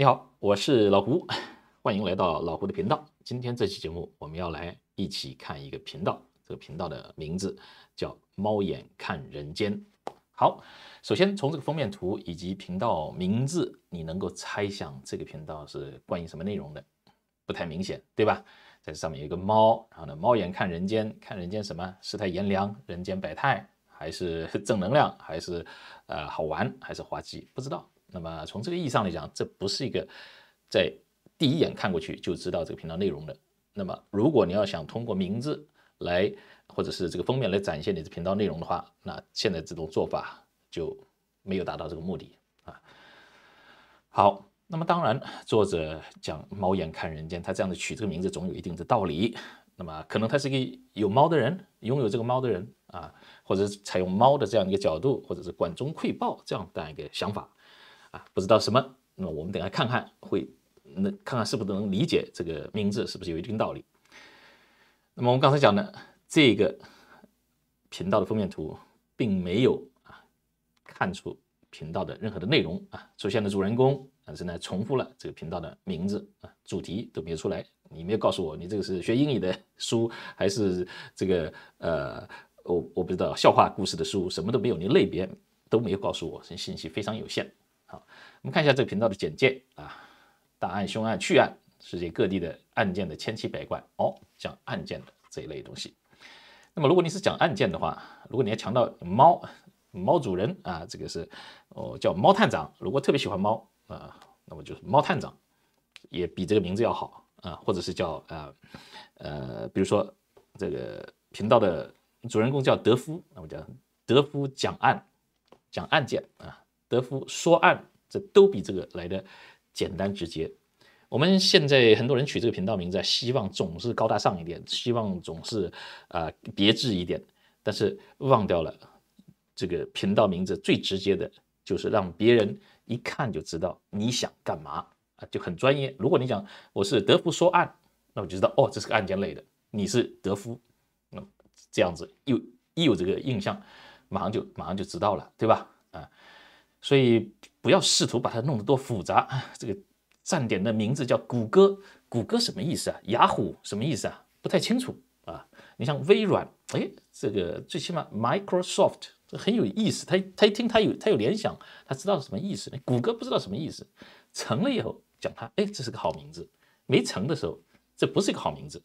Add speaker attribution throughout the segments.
Speaker 1: 你好，我是老胡，欢迎来到老胡的频道。今天这期节目，我们要来一起看一个频道。这个频道的名字叫《猫眼看人间》。好，首先从这个封面图以及频道名字，你能够猜想这个频道是关于什么内容的？不太明显，对吧？在这上面有一个猫，然后呢，猫眼看人间，看人间什么世态炎凉，人间百态，还是正能量，还是呃好玩，还是滑稽？不知道。那么从这个意义上来讲，这不是一个在第一眼看过去就知道这个频道内容的。那么如果你要想通过名字来或者是这个封面来展现你的频道内容的话，那现在这种做法就没有达到这个目的啊。好，那么当然，作者讲猫眼看人间，他这样的取这个名字总有一定的道理。那么可能他是一个有猫的人，拥有这个猫的人啊，或者采用猫的这样一个角度，或者是管中窥豹这样的一个想法。啊，不知道什么，那么我们等下看看会能看看是不是能理解这个名字是不是有一定道理。那么我们刚才讲的这个频道的封面图并没有啊看出频道的任何的内容啊，出现的主人公，但是呢，重复了这个频道的名字啊，主题都没有出来，你没有告诉我你这个是学英语的书还是这个呃，我我不知道笑话故事的书，什么都没有，你类别都没有告诉我，信息非常有限。我们看一下这个频道的简介啊，大案凶案趣案，世界各地的案件的千奇百怪哦，讲案件的这一类东西。那么，如果你是讲案件的话，如果你要强调猫，猫主人啊，这个是哦叫猫探长。如果特别喜欢猫啊，那么就是猫探长，也比这个名字要好啊。或者是叫啊呃，比如说这个频道的主人公叫德夫，那么叫德夫讲案，讲案件啊，德夫说案。这都比这个来的简单直接。我们现在很多人取这个频道名字啊，希望总是高大上一点，希望总是啊别致一点，但是忘掉了这个频道名字最直接的就是让别人一看就知道你想干嘛啊，就很专业。如果你讲我是德夫说案，那我就知道哦，这是个案件类的。你是德夫，那这样子又一有这个印象，马上就马上就知道了，对吧？啊。所以不要试图把它弄得多复杂。这个站点的名字叫谷歌，谷歌什么意思啊？雅虎什么意思啊？不太清楚啊。你像微软，哎，这个最起码 Microsoft 这很有意思，他他一听他有他有联想，他知道是什么意思。谷歌不知道什么意思，成了以后讲它，哎，这是个好名字。没成的时候，这不是一个好名字。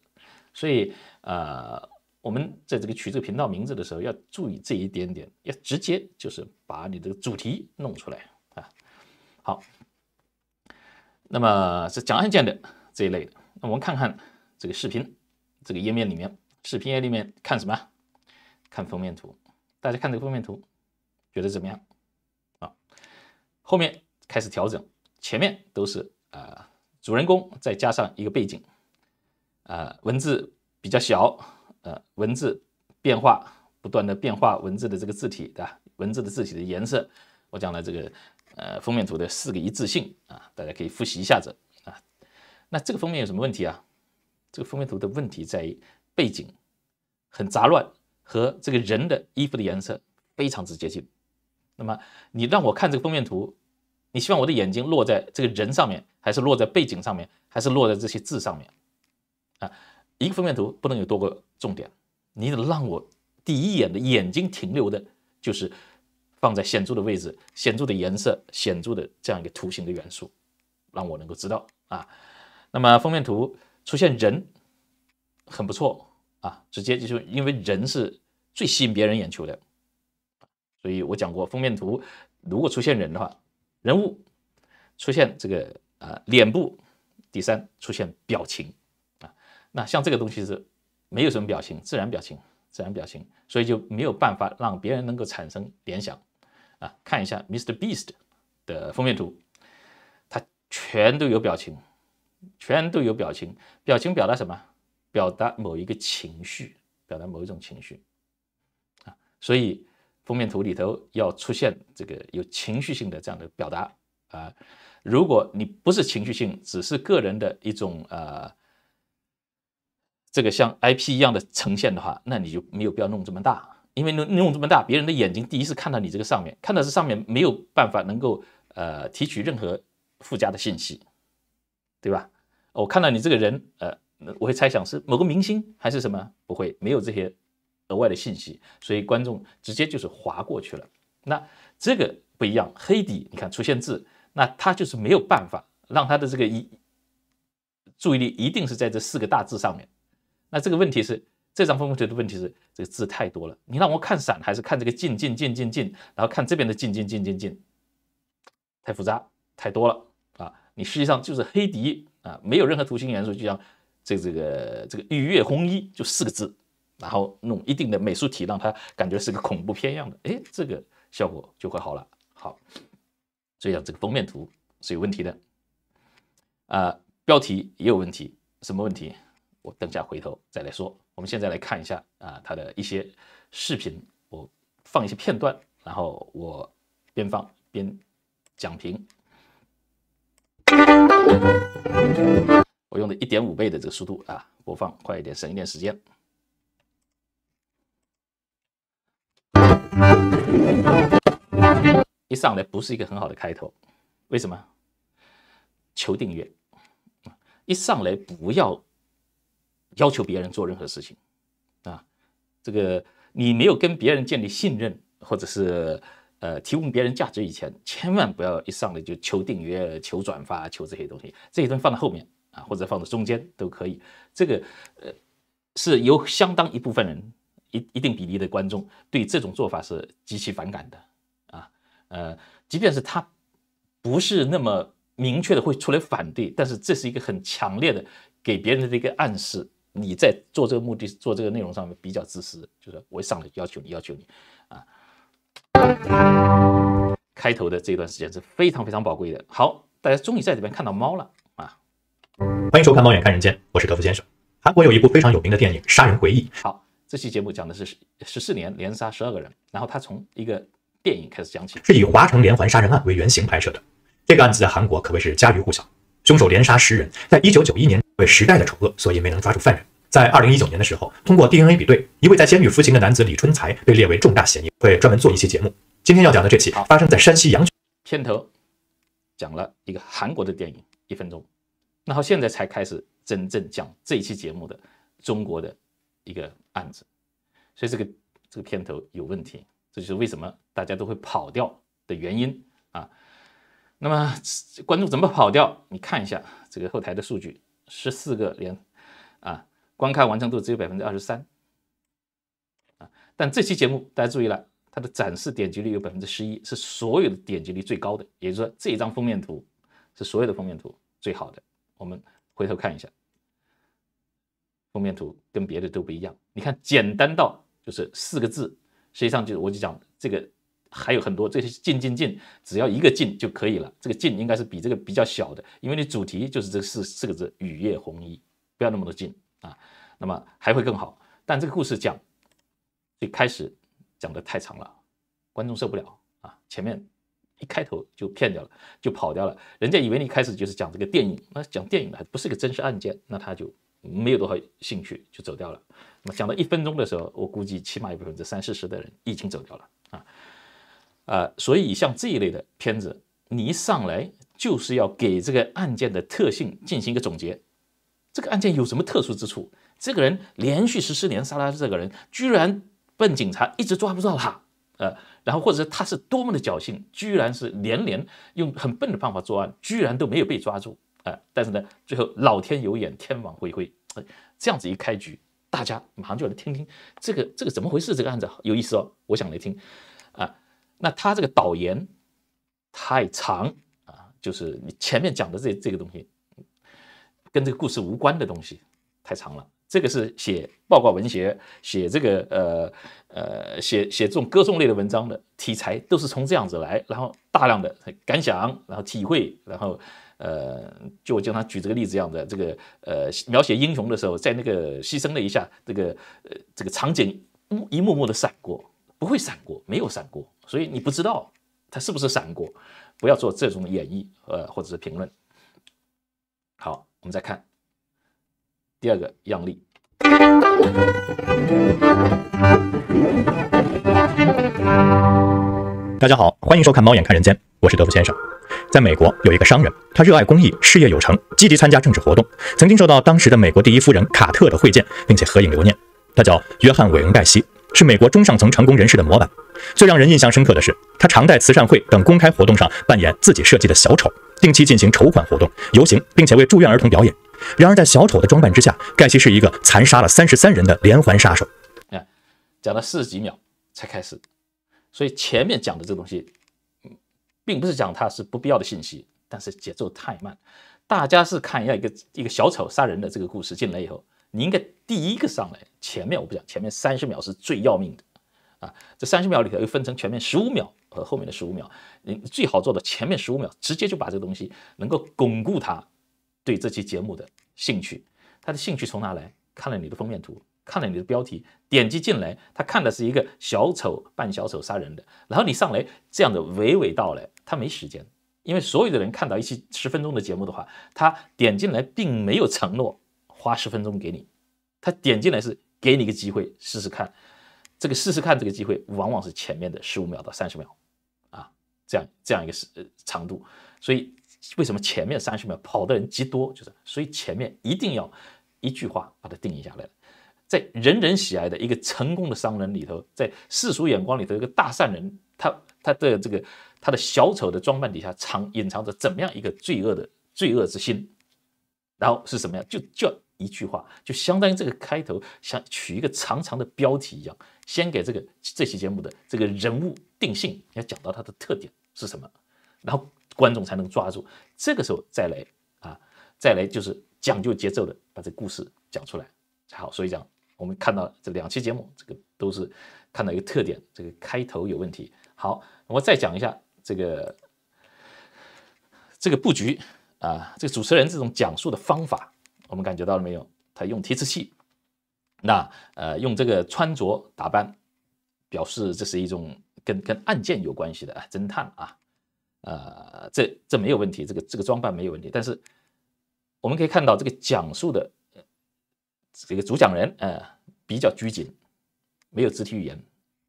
Speaker 1: 所以，呃。我们在这个取这个频道名字的时候，要注意这一点点，要直接就是把你的主题弄出来啊。好，那么是讲案件的这一类的，那我们看看这个视频这个页面里面，视频页里面看什么？看封面图。大家看这个封面图，觉得怎么样？啊，后面开始调整，前面都是啊主人公再加上一个背景，啊文字比较小。呃，文字变化不断的变化，文字的这个字体，对吧？文字的字体的颜色，我讲了这个呃封面图的四个一致性啊，大家可以复习一下子啊。那这个封面有什么问题啊？这个封面图的问题在于背景很杂乱，和这个人的衣服的颜色非常之接近。那么你让我看这个封面图，你希望我的眼睛落在这个人上面，还是落在背景上面，还是落在这些字上面啊？一个封面图不能有多个重点，你得让我第一眼的眼睛停留的，就是放在显著的位置、显著的颜色、显著的这样一个图形的元素，让我能够知道啊。那么封面图出现人很不错啊，直接就是因为人是最吸引别人眼球的，所以我讲过封面图如果出现人的话，人物出现这个啊脸部，第三出现表情。那像这个东西是没有什么表情，自然表情，自然表情，所以就没有办法让别人能够产生联想啊。看一下《Mr. Beast》的封面图，它全都有表情，全都有表情，表情表达什么？表达某一个情绪，表达某一种情绪啊。所以封面图里头要出现这个有情绪性的这样的表达啊。如果你不是情绪性，只是个人的一种呃。这个像 IP 一样的呈现的话，那你就没有必要弄这么大，因为弄弄这么大，别人的眼睛第一次看到你这个上面，看到是上面没有办法能够呃提取任何附加的信息，对吧？我看到你这个人，呃，我会猜想是某个明星还是什么，不会没有这些额外的信息，所以观众直接就是划过去了。那这个不一样，黑底你看出现字，那他就是没有办法让他的这个一注意力一定是在这四个大字上面。那这个问题是这张封面图的问题是这个字太多了，你让我看散还是看这个“进进进进进”，然后看这边的“进进进进进”，太复杂太多了啊！你实际上就是黑底啊，没有任何图形元素，就像这这个这个“雨月红衣”就四个字，然后弄一定的美术体，让它感觉是个恐怖片样的，哎，这个效果就会好了。好，所以讲这个封面图是有问题的，啊，标题也有问题，什么问题？我等下回头再来说。我们现在来看一下啊，他的一些视频，我放一些片段，然后我边放边讲评。我用的一点五倍的这个速度啊，播放快一点，省一点时间。一上来不是一个很好的开头，为什么？求订阅。一上来不要。要求别人做任何事情，啊，这个你没有跟别人建立信任，或者是呃提供别人价值以前，千万不要一上来就求订阅、求转发、求这些东西，这些东西放在后面啊，或者放在中间都可以。这个呃，是有相当一部分人一一定比例的观众对这种做法是极其反感的啊，呃，即便是他不是那么明确的会出来反对，但是这是一个很强烈的给别人的一个暗示。你在做这个目的、做这个内容上面比较自私，就是我上来要求你、要求你，啊，开头的这段时间是非常非常宝贵的。好，大家终于在这边看到猫了啊！
Speaker 2: 欢迎收看《猫眼看人间》，我是德福先生。韩国有一部非常有名的电影《杀人回忆》。好，这期节目讲的是
Speaker 1: 十四年连杀十二个人，然后他
Speaker 2: 从一个
Speaker 1: 电影开始讲起，是以华城
Speaker 2: 连环杀人案为原型拍摄的。这个案子在韩国可谓是家喻户晓，凶手连杀十人，在一九九一年。为时代的丑恶，所以没能抓住犯人。在二零一九年的时候，通过 DNA 比对，一位在监狱服刑的男子李春才被列为重大嫌疑。会专门做一期节目。今天要讲的这期啊，发生在山西阳泉。
Speaker 1: 片头讲了一个韩国的电影，一分钟，然后现在才开始真正讲这一期节目的中国的一个案子。所以这个这个片头有问题，这就是为什么大家都会跑掉的原因啊。那么观众怎么跑掉？你看一下这个后台的数据。十四个连啊，观看完成度只有百分之二十三啊，但这期节目大家注意了，它的展示点击率有百分之十一，是所有的点击率最高的，也就是说这张封面图是所有的封面图最好的。我们回头看一下，封面图跟别的都不一样，你看简单到就是四个字，实际上就是我就讲这个。还有很多这些“进进进，只要一个“进就可以了。这个“进应该是比这个比较小的，因为你主题就是这四四个字“雨夜红衣”，不要那么多“进啊。那么还会更好。但这个故事讲最开始讲的太长了，观众受不了啊！前面一开头就骗掉了，就跑掉了。人家以为你开始就是讲这个电影，那讲电影的还不是个真实案件，那他就没有多少兴趣，就走掉了。那么讲到一分钟的时候，我估计起码有百分之三四十的人已经走掉了啊。啊，所以像这一类的片子，你一上来就是要给这个案件的特性进行一个总结。这个案件有什么特殊之处？这个人连续十四年杀了这个人居然笨警察一直抓不到他，呃，然后或者他是多么的侥幸，居然是连连用很笨的办法作案，居然都没有被抓住。呃，但是呢，最后老天有眼，天网恢恢，这样子一开局，大家马上就来听听这个这个怎么回事？这个案子有意思哦，我想来听啊。那他这个导言太长啊，就是你前面讲的这这个东西，跟这个故事无关的东西太长了。这个是写报告文学、写这个呃呃写写这种歌颂类的文章的题材，都是从这样子来，然后大量的感想，然后体会，然后呃，就我经常举这个例子一样的，这个呃描写英雄的时候，在那个牺牲了一下，这个呃这个场景一幕幕的闪过，不会闪过，没有闪过。所以你不知道他是不是闪过，不要做这种演绎呃或者是评论。好，我们再看第二个样例。
Speaker 2: 大家好，欢迎收看《猫眼看人间》，我是德普先生。在美国有一个商人，他热爱公益，事业有成，积极参加政治活动，曾经受到当时的美国第一夫人卡特的会见，并且合影留念。他叫约翰·韦恩·盖西。是美国中上层成功人士的模板。最让人印象深刻的是，他常在慈善会等公开活动上扮演自己设计的小丑，定期进行筹款活动、游行，并且为住院儿童表演。然而，在小丑的装扮之下，盖西是一个残杀了三十三人的连环杀手。
Speaker 1: 讲了四十几秒才开始，所以前面讲的这东西，并不是讲他是不必要的信息，但是节奏太慢，大家是看一下一个一个小丑杀人的这个故事进来以后。你应该第一个上来，前面我不讲，前面三十秒是最要命的，啊，这三十秒里头又分成前面十五秒和后面的十五秒，你最好做到前面十五秒，直接就把这个东西能够巩固他对这期节目的兴趣。他的兴趣从哪来？看了你的封面图，看了你的标题，点击进来，他看的是一个小丑扮小丑杀人的，然后你上来这样的娓娓道来，他没时间，因为所有的人看到一期十分钟的节目的话，他点进来并没有承诺。花十分钟给你，他点进来是给你一个机会试试看，这个试试看这个机会往往是前面的十五秒到三十秒，啊，这样这样一个时呃长度。所以为什么前面三十秒跑的人极多？就是所以前面一定要一句话把它定义下来，在人人喜爱的一个成功的商人里头，在世俗眼光里头，一个大善人，他他的这个他的小丑的装扮底下藏隐藏着怎么样一个罪恶的罪恶之心，然后是什么样就叫。一句话就相当于这个开头，像取一个长长的标题一样，先给这个这期节目的这个人物定性，要讲到他的特点是什么，然后观众才能抓住。这个时候再来 啊，再来就是讲究节奏的，把这故事讲出来才好。所以讲我们看到这两期节目，这个都是看到一个特点，这个开头有问题。好，我再讲一下这个这个布局啊，这个主持人这种讲述的方法。我们感觉到了没有？他用提词器，那呃，用这个穿着打扮表示这是一种跟跟案件有关系的侦探啊，呃，这这没有问题，这个这个装扮没有问题。但是我们可以看到这个讲述的这个主讲人呃比较拘谨，没有肢体语言，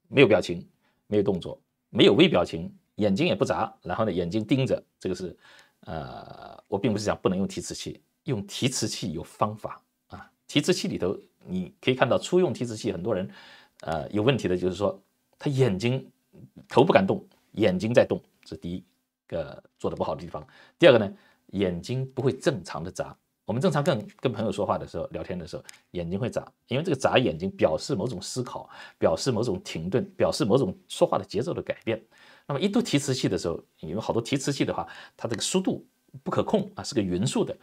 Speaker 1: 没有表情，没有动作，没有微表情，眼睛也不眨，然后呢，眼睛盯着。这个是呃，我并不是讲不能用提词器。用提词器有方法啊！提词器里头，你可以看到初用提词器，很多人呃有问题的就是说，他眼睛头不敢动，眼睛在动，这是第一个做的不好的地方。第二个呢，眼睛不会正常的眨。我们正常跟跟朋友说话的时候、聊天的时候，眼睛会眨，因为这个眨眼睛表示某种思考，表示某种停顿，表示某种说话的节奏的改变。那么一度提词器的时候，因为好多提词器的话，它这个速度不可控啊，是个匀速的。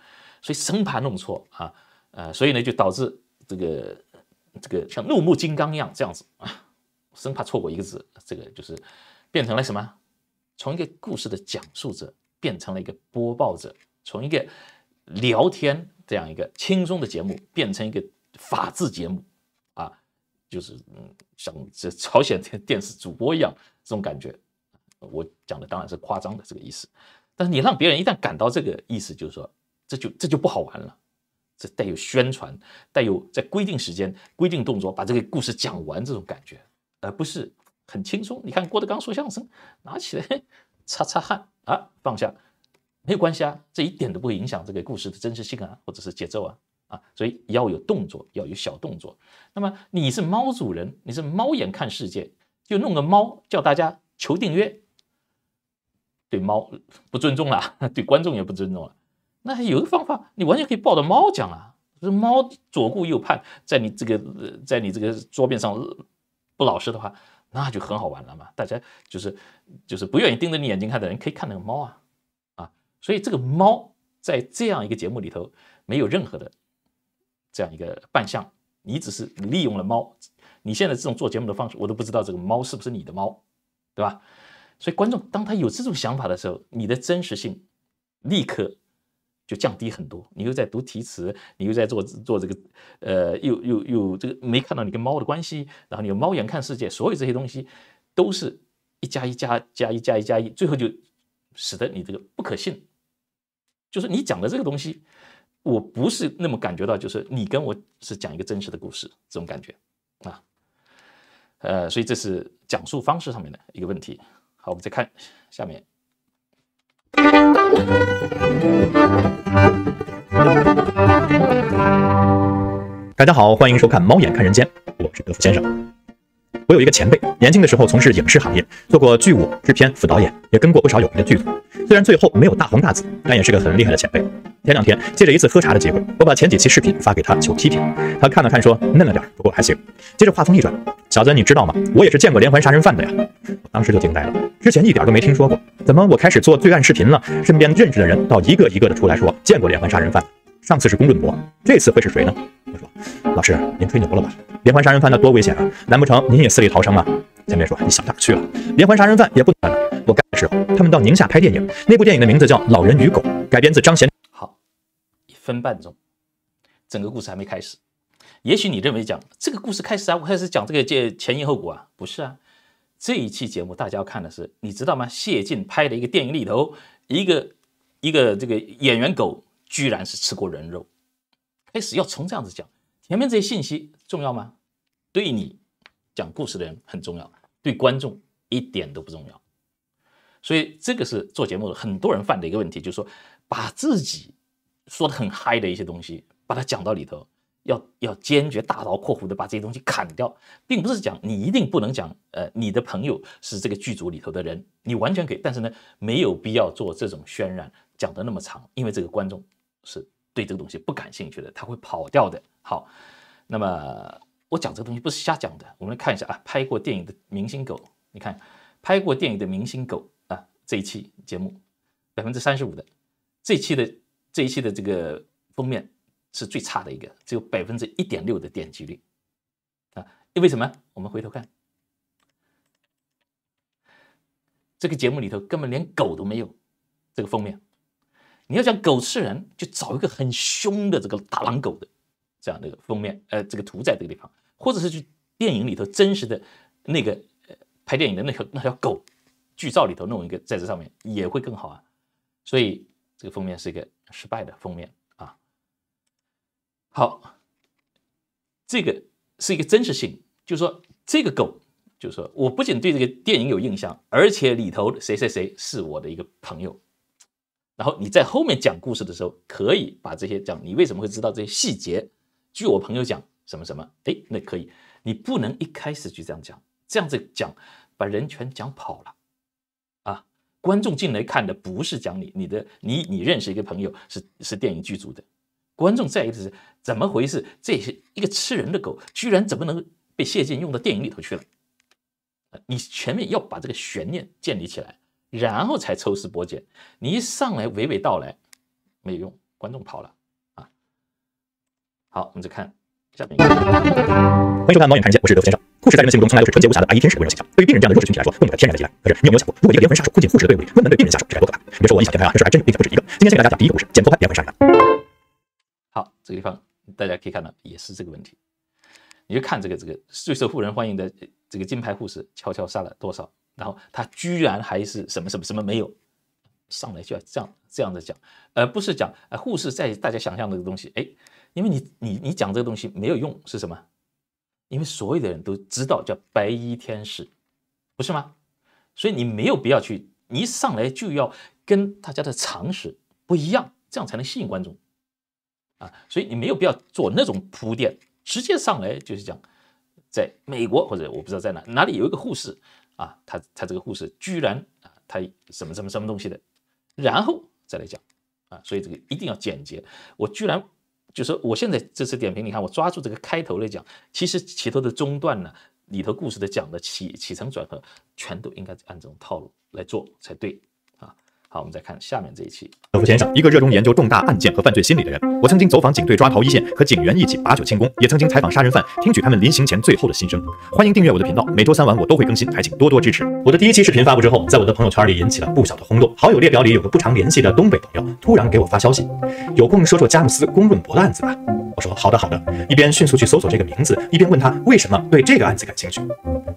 Speaker 1: 所以生怕弄错啊，呃，所以呢就导致这个这个像怒目金刚一样这样子啊，生怕错过一个字，这个就是变成了什么？从一个故事的讲述者变成了一个播报者，从一个聊天这样一个轻松的节目变成一个法制节目啊，就是嗯，像这朝鲜电视主播一样这种感觉。我讲的当然是夸张的这个意思，但是你让别人一旦感到这个意思，就是说。这就这就不好玩了，这带有宣传，带有在规定时间、规定动作把这个故事讲完这种感觉，而不是很轻松。你看郭德纲说相声，拿起来 擦擦汗啊，放下没有关系啊，这一点都不会影响这个故事的真实性啊，或者是节奏啊啊，所以要有动作，要有小动作。那么你是猫主人，你是猫眼看世界，就弄个猫叫大家求订阅，对猫不尊重了，对观众也不尊重了。那还有一个方法，你完全可以抱着猫讲啊。这猫左顾右盼，在你这个在你这个桌面上不老实的话，那就很好玩了嘛。大家就是就是不愿意盯着你眼睛看的人，可以看那个猫啊啊。所以这个猫在这样一个节目里头没有任何的这样一个扮相，你只是利用了猫。你现在这种做节目的方式，我都不知道这个猫是不是你的猫，对吧？所以观众当他有这种想法的时候，你的真实性立刻。就降低很多，你又在读题词，你又在做做这个，呃，又又又这个没看到你跟猫的关系，然后你猫眼看世界，所有这些东西，都是一加一加加一加一加一，最后就使得你这个不可信，就是你讲的这个东西，我不是那么感觉到，就是你跟我是讲一个真实的故事这种感觉啊，呃，所以这是讲述方式上面的一个问题。好，我们再看下面。
Speaker 2: 大家好，欢迎收看《猫眼看人间》，我是德福先生。我有一个前辈，年轻的时候从事影视行业，做过剧务、制片、副导演，也跟过不少有名的剧组。虽然最后没有大红大紫，但也是个很厉害的前辈。前两天借着一次喝茶的机会，我把前几期视频发给他求批评，他看了看说嫩了点，不过还行。接着话锋一转：“小子，你知道吗？我也是见过连环杀人犯的呀！”我当时就惊呆了，之前一点都没听说过。怎么我开始做罪案视频了，身边认识的人倒一个一个的出来说见过连环杀人犯？上次是龚润博，这次会是谁呢？他说：“老师，您吹牛了吧？连环杀人犯那多危险啊！难不成您也死里逃生啊？”前别说，你想哪儿去了？连环杀人犯也不难。我时候，他们到宁夏拍电影，那部电影的名字叫《老人与狗》，改编自张贤。好，
Speaker 1: 一分半钟，整个故事还没开始。也许你认为讲这个故事开始啊，我开始讲这个这前因后果啊，不是啊。这一期节目大家要看的是，你知道吗？谢晋拍的一个电影里头，一个一个这个演员狗居然是吃过人肉。开始要从这样子讲，前面这些信息重要吗？对你讲故事的人很重要，对观众一点都不重要。所以这个是做节目的很多人犯的一个问题，就是说把自己说的很嗨的一些东西，把它讲到里头，要要坚决大刀阔斧的把这些东西砍掉，并不是讲你一定不能讲。呃，你的朋友是这个剧组里头的人，你完全可以，但是呢，没有必要做这种渲染，讲的那么长，因为这个观众是。对这个东西不感兴趣的，他会跑掉的。好，那么我讲这个东西不是瞎讲的。我们来看一下啊，拍过电影的明星狗，你看，拍过电影的明星狗啊，这一期节目百分之三十五的，这期的这一期的这个封面是最差的一个，只有百分之一点六的点击率啊。因为什么？我们回头看，这个节目里头根本连狗都没有，这个封面。你要讲狗吃人，就找一个很凶的这个大狼狗的这样的一个封面，呃，这个图在这个地方，或者是去电影里头真实的那个拍电影的那条那条狗剧照里头弄一个，在这上面也会更好啊。所以这个封面是一个失败的封面啊。好，这个是一个真实性，就说这个狗，就说我不仅对这个电影有印象，而且里头谁谁谁是我的一个朋友。然后你在后面讲故事的时候，可以把这些讲，你为什么会知道这些细节？据我朋友讲，什么什么，哎，那可以。你不能一开始就这样讲，这样子讲，把人全讲跑了啊！观众进来看的不是讲你，你的，你你认识一个朋友是是电影剧组的，观众在意的是怎么回事？这些一个吃人的狗居然怎么能被谢晋用到电影里头去了？你前面要把这个悬念建立起来。然后才抽丝剥茧。你一上来娓娓道来，没有用，观众跑了啊！好，我们再看，下面。
Speaker 2: 欢迎收看《猫眼看连线》，我是刘先生。护士在人们心目中从来都是纯洁无瑕的白衣天使的个形象。对于病人这样的弱势群体来说，更有着天然的依赖。可是，你有没有想过，如果一个连环杀手混进护士的队伍里，专门对病人下手，这该多可怕？别说，我一想这事，还真有，并且不止一个。今天先给大家讲第一个故事：捡破烂连环杀人案。好，
Speaker 1: 这个地方大家可以看到，也是这个问题。你就看这个这个最受富人欢迎的这个金牌护士，悄悄杀了多少？然后他居然还是什么什么什么没有，上来就要这样这样子讲，而不是讲呃护士在大家想象的这个东西，哎，因为你你你讲这个东西没有用是什么？因为所有的人都知道叫白衣天使，不是吗？所以你没有必要去一上来就要跟大家的常识不一样，这样才能吸引观众啊，所以你没有必要做那种铺垫，直接上来就是讲，在美国或者我不知道在哪哪里有一个护士。啊，他他这个故事居然啊，他什么什么什么东西的，然后再来讲啊，所以这个一定要简洁。我居然就是我现在这次点评，你看我抓住这个开头来讲，其实其头的中段呢，里头故事的讲的起起承转合，全都应该按这种套路来做才对。好，我们再看下面这一期。
Speaker 2: 德福先生，一个热衷研究重大案件和犯罪心理的人。我曾经走访警队抓逃一线，和警员一起把酒庆功；也曾经采访杀人犯，听取他们临刑前最后的心声。欢迎订阅我的频道，每周三晚我都会更新，还请多多支持。我的第一期视频发布之后，在我的朋友圈里引起了不小的轰动。好友列表里有个不常联系的东北朋友，突然给我发消息：“有空说说佳木斯·龚润博的案子吧。”我说：“好的，好的。”一边迅速去搜索这个名字，一边问他为什么对这个案子感兴趣。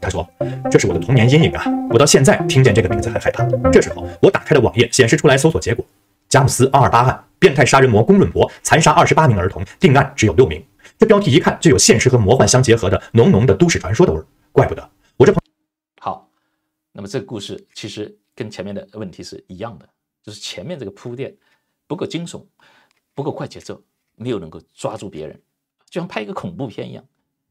Speaker 2: 他说：“这是我的童年阴影啊，我到现在听见这个名字还害怕。”这时候我打开了网页。显示出来搜索结果：佳木斯·二二八案，变态杀人魔龚润博残杀二十八名儿童，定案只有六名。这标题一看就有现实和魔幻相结合的浓浓的都市传说的味儿，怪不得我这朋好。
Speaker 1: 那么这个故事其实跟前面的问题是一样的，就是前面这个铺垫不够惊悚，不够快节奏，没有能够抓住别人，就像拍一个恐怖片一样。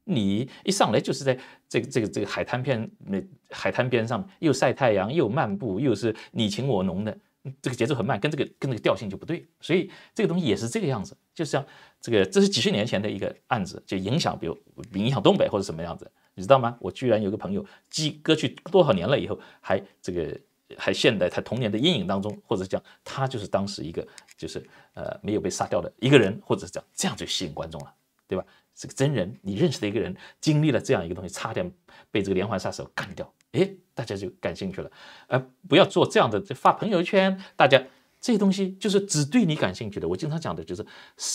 Speaker 1: 你一上来就是在这个这个这个海滩片那海滩边上，又晒太阳又漫步，又是你情我浓的，这个节奏很慢，跟这个跟这个调性就不对，所以这个东西也是这个样子。就像这个，这是几十年前的一个案子，就影响，比如影响东北或者什么样子你知道吗？我居然有个朋友，记歌曲多少年了以后，还这个还陷在他童年的阴影当中，或者讲他就是当时一个就是呃没有被杀掉的一个人，或者是讲这样就吸引观众了，对吧？是个真人，你认识的一个人经历了这样一个东西，差点被这个连环杀手干掉，哎，大家就感兴趣了。呃，不要做这样的，发朋友圈，大家这些东西就是只对你感兴趣的。我经常讲的就是，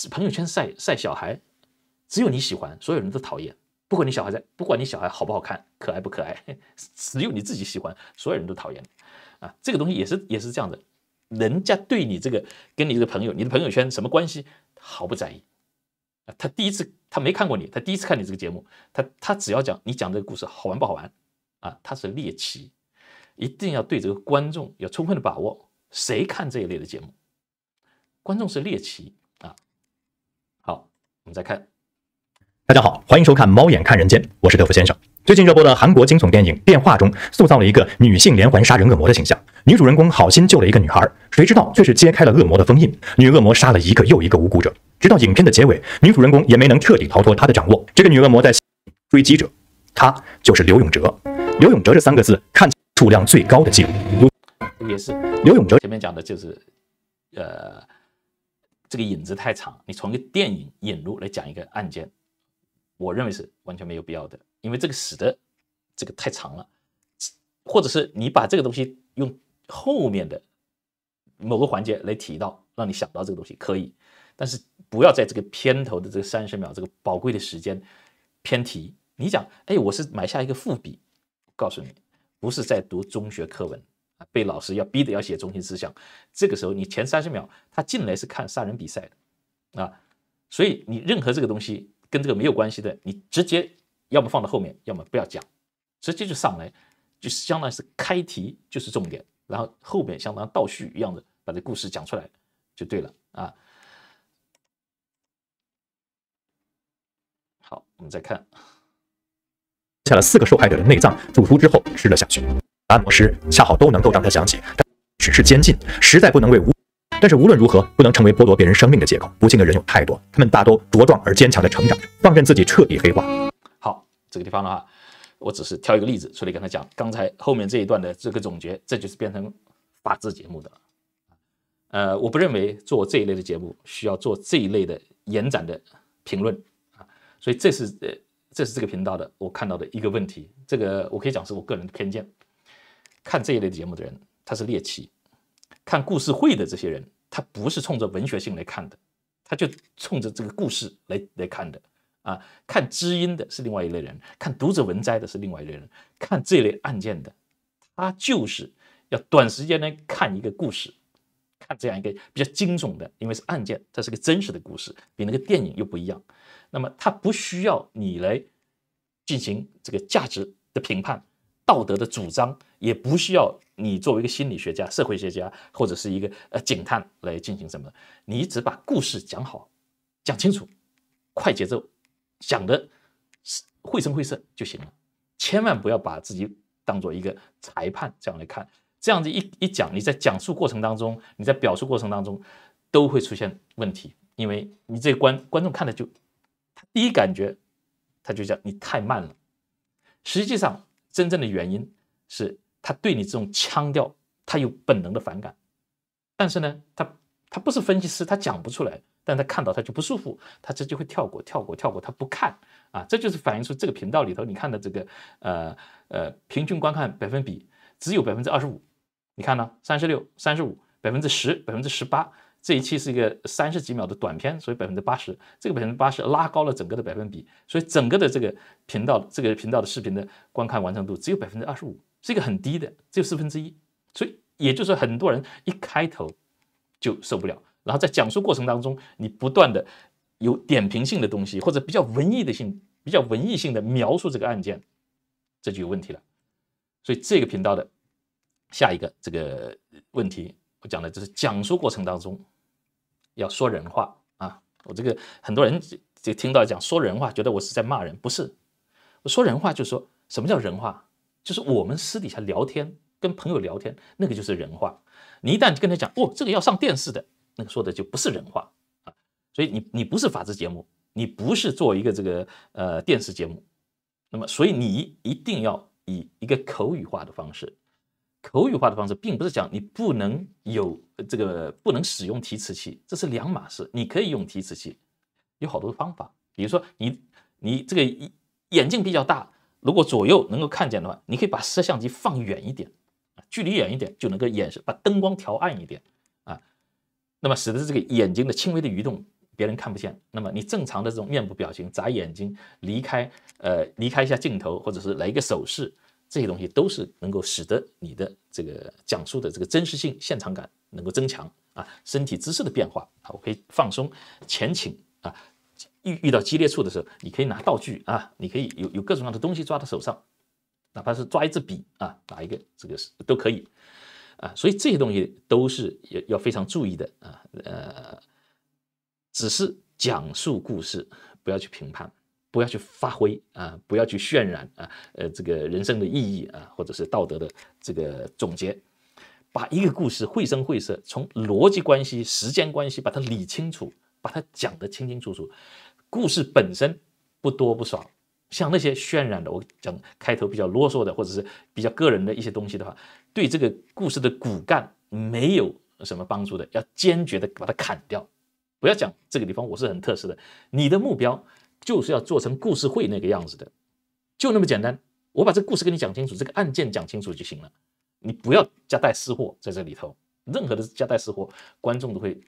Speaker 1: 朋友圈晒晒小孩，只有你喜欢，所有人都讨厌。不管你小孩在，不管你小孩好不好看，可爱不可爱，只有你自己喜欢，所有人都讨厌。啊，这个东西也是也是这样的，人家对你这个跟你这个朋友，你的朋友圈什么关系，毫不在意。他第一次，他没看过你，他第一次看你这个节目，他他只要讲你讲这个故事好玩不好玩，啊，他是猎奇，一定要对这个观众有充分的把握。谁看这一类的节目？观众是猎奇啊。好，我们再看，
Speaker 2: 大家好，欢迎收看《猫眼看人间》，我是德福先生。最近热播的韩国惊悚电影《电话》中，塑造了一个女性连环杀人恶魔的形象。女主人公好心救了一个女孩，谁知道却是揭开了恶魔的封印。女恶魔杀了一个又一个无辜者，直到影片的结尾，女主人公也没能彻底逃脱她的掌握。这个女恶魔在追击者，她就是刘永哲。刘永哲这三个字，看数量最高的记录
Speaker 1: 也是刘永哲。前面讲的就是，呃，这个影子太长。你从一个电影引入来讲一个案件，我认为是完全没有必要的。因为这个使得这个太长了，或者是你把这个东西用后面的某个环节来提到，让你想到这个东西可以，但是不要在这个片头的这三十秒这个宝贵的时间偏题。你讲哎，我是埋下一个伏笔，告诉你，不是在读中学课文，啊，被老师要逼着要写中心思想。这个时候你前三十秒他进来是看杀人比赛的啊，所以你任何这个东西跟这个没有关系的，你直接。要么放到后面，要么不要讲，直接就上来，就是相当于是开题，就是重点，然后后面相当倒叙一样的把这故事讲出来就对了啊。好，我们再看，
Speaker 2: 下了四个受害者的内脏，煮熟之后吃了下去。按摩师恰好都能够让他想起，只是监禁，实在不能为无，但是无论如何不能成为剥夺别人生命的借口。不幸的人有太多，他们大都茁壮而坚强的成长着，放任自己彻底黑化。
Speaker 1: 这个地方的话，我只是挑一个例子出来跟他讲。刚才后面这一段的这个总结，这就是变成法制节目的。呃，我不认为做这一类的节目需要做这一类的延展的评论啊。所以这是呃，这是这个频道的我看到的一个问题。这个我可以讲是我个人的偏见。看这一类节目的人，他是猎奇；看故事会的这些人，他不是冲着文学性来看的，他就冲着这个故事来来看的。啊，看知音的是另外一类人，看读者文摘的是另外一类人，看这类案件的，他就是要短时间内看一个故事，看这样一个比较惊悚的，因为是案件，这是个真实的故事，比那个电影又不一样。那么他不需要你来进行这个价值的评判、道德的主张，也不需要你作为一个心理学家、社会学家或者是一个呃警探来进行什么，你只把故事讲好、讲清楚、快节奏。讲的绘声绘色就行了，千万不要把自己当做一个裁判这样来看。这样子一一讲，你在讲述过程当中，你在表述过程当中都会出现问题，因为你这观观众看的就，他第一感觉他就讲你太慢了。实际上真正的原因是他对你这种腔调，他有本能的反感。但是呢，他他不是分析师，他讲不出来。让他看到他就不舒服，他这就会跳过跳过跳过，他不看啊，这就是反映出这个频道里头，你看的这个呃呃平均观看百分比只有百分之二十五，你看呢？三十六三十五百分之十百分之十八，这一期是一个三十几秒的短片，所以百分之八十，这个百分之八十拉高了整个的百分比，所以整个的这个频道这个频道的视频的观看完成度只有百分之二十五，是一个很低的，有四分之一，所以也就是很多人一开头就受不了。然后在讲述过程当中，你不断的有点评性的东西，或者比较文艺的性、比较文艺性的描述这个案件，这就有问题了。所以这个频道的下一个这个问题，我讲的就是讲述过程当中要说人话啊！我这个很多人就听到讲说人话，觉得我是在骂人，不是我说人话就是说什么叫人话，就是我们私底下聊天，跟朋友聊天那个就是人话。你一旦跟他讲哦，这个要上电视的。那个说的就不是人话啊，所以你你不是法制节目，你不是做一个这个呃电视节目，那么所以你一定要以一个口语化的方式，口语化的方式并不是讲你不能有这个不能使用提词器，这是两码事，你可以用提词器，有好多方法，比如说你你这个眼睛比较大，如果左右能够看见的话，你可以把摄像机放远一点，距离远一点就能够掩饰，把灯光调暗一点。那么使得这个眼睛的轻微的移动别人看不见。那么你正常的这种面部表情、眨眼睛、离开呃离开一下镜头，或者是来一个手势，这些东西都是能够使得你的这个讲述的这个真实性、现场感能够增强啊。身体姿势的变化啊，我可以放松、前倾啊。遇遇到激烈处的时候，你可以拿道具啊，你可以有有各种各样的东西抓到手上，哪怕是抓一支笔啊，拿一个这个是都可以。啊，所以这些东西都是要要非常注意的啊，呃，只是讲述故事，不要去评判，不要去发挥啊，不要去渲染啊，呃，这个人生的意义啊，或者是道德的这个总结，把一个故事绘声绘色，从逻辑关系、时间关系把它理清楚，把它讲得清清楚楚，故事本身不多不少。像那些渲染的，我讲开头比较啰嗦的，或者是比较个人的一些东西的话，对这个故事的骨干没有什么帮助的，要坚决的把它砍掉。不要讲这个地方，我是很特殊的。你的目标就是要做成故事会那个样子的，就那么简单。我把这个故事给你讲清楚，这个案件讲清楚就行了。你不要夹带私货在这里头，任何的夹带私货，观众都会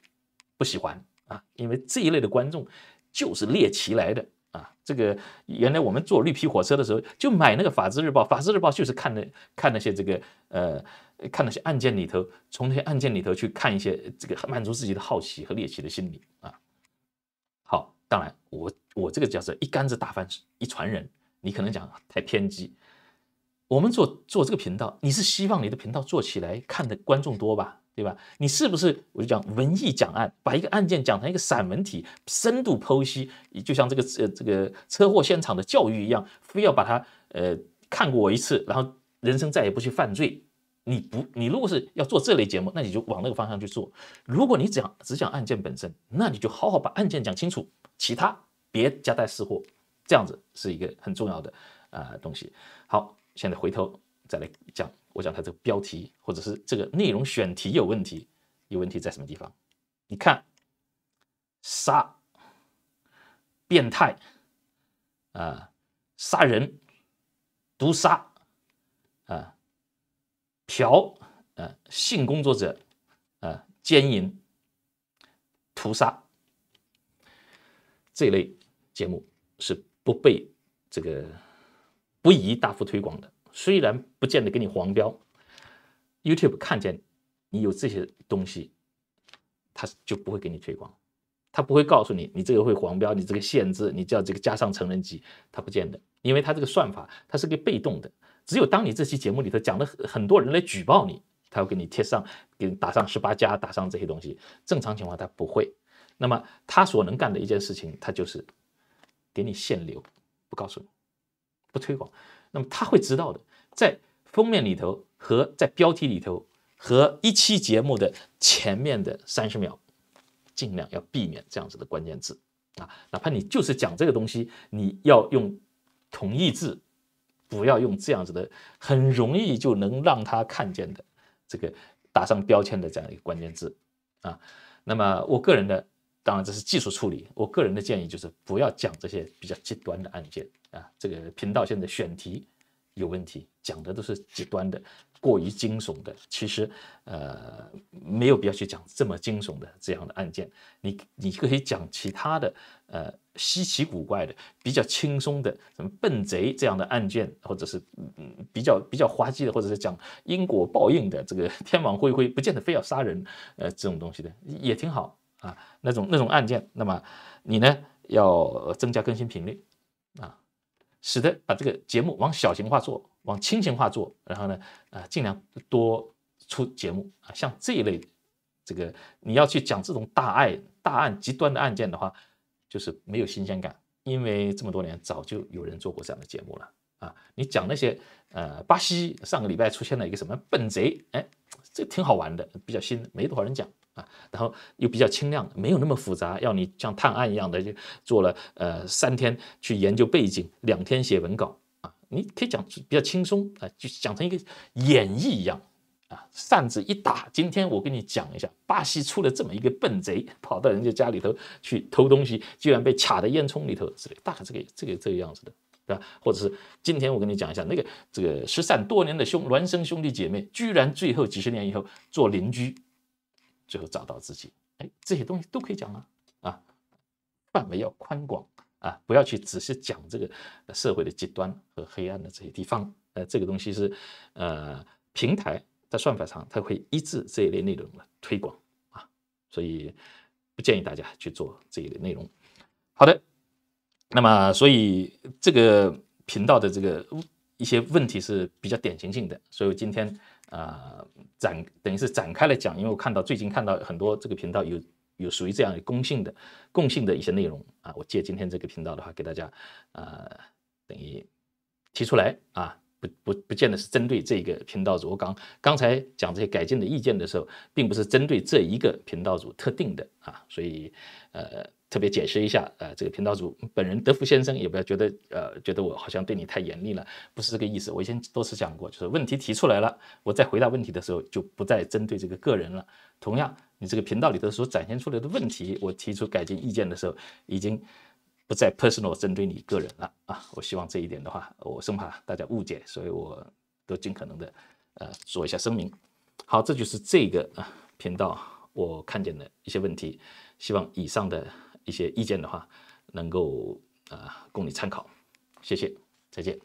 Speaker 1: 不喜欢啊，因为这一类的观众就是猎奇来的。啊，这个原来我们坐绿皮火车的时候，就买那个《法制日报》，《法制日报》就是看那看那些这个呃，看那些案件里头，从那些案件里头去看一些这个满足自己的好奇和猎奇的心理啊。好，当然我我这个叫做一竿子打翻一船人，你可能讲太偏激。我们做做这个频道，你是希望你的频道做起来看的观众多吧？对吧？你是不是我就讲文艺讲案，把一个案件讲成一个散文体，深度剖析，就像这个呃这个车祸现场的教育一样，非要把它呃看过我一次，然后人生再也不去犯罪。你不，你如果是要做这类节目，那你就往那个方向去做。如果你讲只讲案件本身，那你就好好把案件讲清楚，其他别夹带私货，这样子是一个很重要的啊东西。好，现在回头再来讲。我讲他这个标题或者是这个内容选题有问题，有问题在什么地方？你看，杀、变态啊、杀人、毒杀啊、嫖啊、性工作者啊、奸淫、屠杀，这类节目是不被这个不宜大幅推广的。虽然不见得给你黄标，YouTube 看见你有这些东西，他就不会给你推广，他不会告诉你你这个会黄标，你这个限制，你叫这个加上成人级，他不见得，因为他这个算法它是个被动的，只有当你这期节目里头讲的很多人来举报你，他要给你贴上，给你打上十八加，打上这些东西，正常情况他不会。那么他所能干的一件事情，他就是给你限流，不告诉你，不推广。那么他会知道的，在封面里头和在标题里头，和一期节目的前面的三十秒，尽量要避免这样子的关键字啊，哪怕你就是讲这个东西，你要用同义字，不要用这样子的很容易就能让他看见的这个打上标签的这样一个关键字啊。那么我个人的当然，这是技术处理。我个人的建议就是不要讲这些比较极端的案件啊。这个频道现在选题有问题，讲的都是极端的、过于惊悚的。其实，呃，没有必要去讲这么惊悚的这样的案件。你你可以讲其他的，呃，稀奇古怪的、比较轻松的，什么笨贼这样的案件，或者是嗯比较比较滑稽的，或者是讲因果报应的，这个 天网恢恢，不见得非要杀人，呃，这种东西的也挺好。啊，那种那种案件，那么你呢要增加更新频率啊，使得把这个节目往小型化做，往亲情化做，然后呢，啊，尽量多出节目啊。像这一类，这个你要去讲这种大案大案极端的案件的话，就是没有新鲜感，因为这么多年早就有人做过这样的节目了啊。你讲那些呃，巴西上个礼拜出现了一个什么笨贼，哎，这挺好玩的，比较新，没多少人讲。啊，然后又比较清亮，没有那么复杂，要你像探案一样的就做了，呃，三天去研究背景，两天写文稿啊，你可以讲比较轻松啊，就讲成一个演绎一样啊，扇子一打，今天我跟你讲一下，巴西出了这么一个笨贼，跑到人家家里头去偷东西，居然被卡在烟囱里头，之类，大概这个这个这个样子的，对吧？或者是今天我跟你讲一下，那个这个失散多年的兄孪生兄弟姐妹，居然最后几十年以后做邻居。最后找到自己，哎，这些东西都可以讲啊，啊，范围要宽广啊，不要去只是讲这个社会的极端和黑暗的这些地方，呃，这个东西是呃平台在算法上它会抑制这一类内容的推广啊，所以不建议大家去做这一类内容。好的，那么所以这个频道的这个。一些问题是比较典型性的，所以我今天啊展等于是展开来讲，因为我看到最近看到很多这个频道有有属于这样共性的共性的一些内容啊，我借今天这个频道的话给大家啊等于提出来啊，不不不见得是针对这个频道组，我刚刚才讲这些改进的意见的时候，并不是针对这一个频道组特定的啊，所以呃。特别解释一下，呃，这个频道主本人德福先生也不要觉得，呃，觉得我好像对你太严厉了，不是这个意思。我以前多次讲过，就是问题提出来了，我在回答问题的时候就不再针对这个个人了。同样，你这个频道里头所展现出来的问题，我提出改进意见的时候，已经不再 personal 针对你个人了啊。我希望这一点的话，我生怕大家误解，所以我都尽可能的，呃，做一下声明。好，这就是这个啊频道我看见的一些问题，希望以上的。一些意见的话，能够啊供你参考，谢谢，再见。